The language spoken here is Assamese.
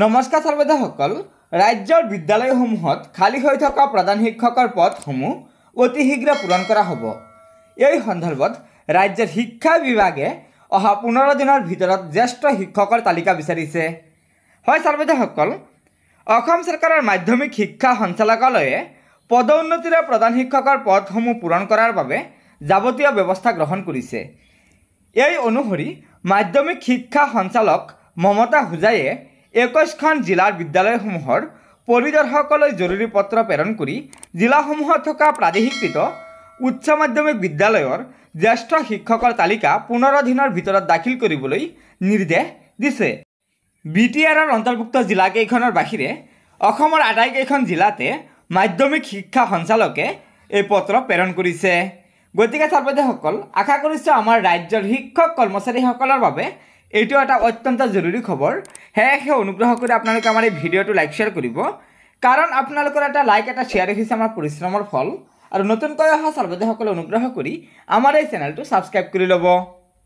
নমস্কাৰ সৰ্বদাসকল ৰাজ্যৰ বিদ্যালয়সমূহত খালী হৈ থকা প্ৰধান শিক্ষকৰ পদসমূহ অতি শীঘ্ৰে পূৰণ কৰা হ'ব এই সন্দৰ্ভত ৰাজ্যৰ শিক্ষা বিভাগে অহা পোন্ধৰ দিনৰ ভিতৰত জ্যেষ্ঠ শিক্ষকৰ তালিকা বিচাৰিছে হয় সৰ্বদাসকল অসম চৰকাৰৰ মাধ্যমিক শিক্ষা সঞ্চালকালয়ে পদোন্নতিৰে প্ৰধান শিক্ষকৰ পদসমূহ পূৰণ কৰাৰ বাবে যাৱতীয় ব্যৱস্থা গ্ৰহণ কৰিছে এই অনুসৰি মাধ্যমিক শিক্ষা সঞ্চালক মমতা হোজাইয়ে একৈশখন জিলাৰ বিদ্যালয়সমূহৰ পৰিদৰ্শকলৈ জৰুৰী পত্ৰ প্ৰেৰণ কৰি জিলাসমূহত থকা প্ৰাদেশিককৃত উচ্চ মাধ্যমিক বিদ্যালয়ৰ জ্যেষ্ঠ শিক্ষকৰ তালিকা পুনৰ অধীনৰ ভিতৰত দাখিল কৰিবলৈ নিৰ্দেশ দিছে বি টি আৰৰ অন্তৰ্ভুক্ত জিলাকেইখনৰ বাহিৰে অসমৰ আটাইকেইখন জিলাতে মাধ্যমিক শিক্ষা সঞ্চালকে এই পত্ৰ প্ৰেৰণ কৰিছে গতিকে ছাত্ৰবাদীসকল আশা কৰিছোঁ আমাৰ ৰাজ্যৰ শিক্ষক কৰ্মচাৰীসকলৰ বাবে এইটো এটা অত্যন্ত জৰুৰী খবৰ সেয়েহে অনুগ্ৰহ কৰি আপোনালোকে আমাৰ এই ভিডিঅ'টো লাইক শ্বেয়াৰ কৰিব কাৰণ আপোনালোকৰ এটা লাইক এটা শ্বেয়াৰ দেখিছে আমাৰ পৰিশ্ৰমৰ ফল আৰু নতুনকৈ অহা চালবাদীসকলে অনুগ্ৰহ কৰি আমাৰ এই চেনেলটো ছাবস্ক্ৰাইব কৰি ল'ব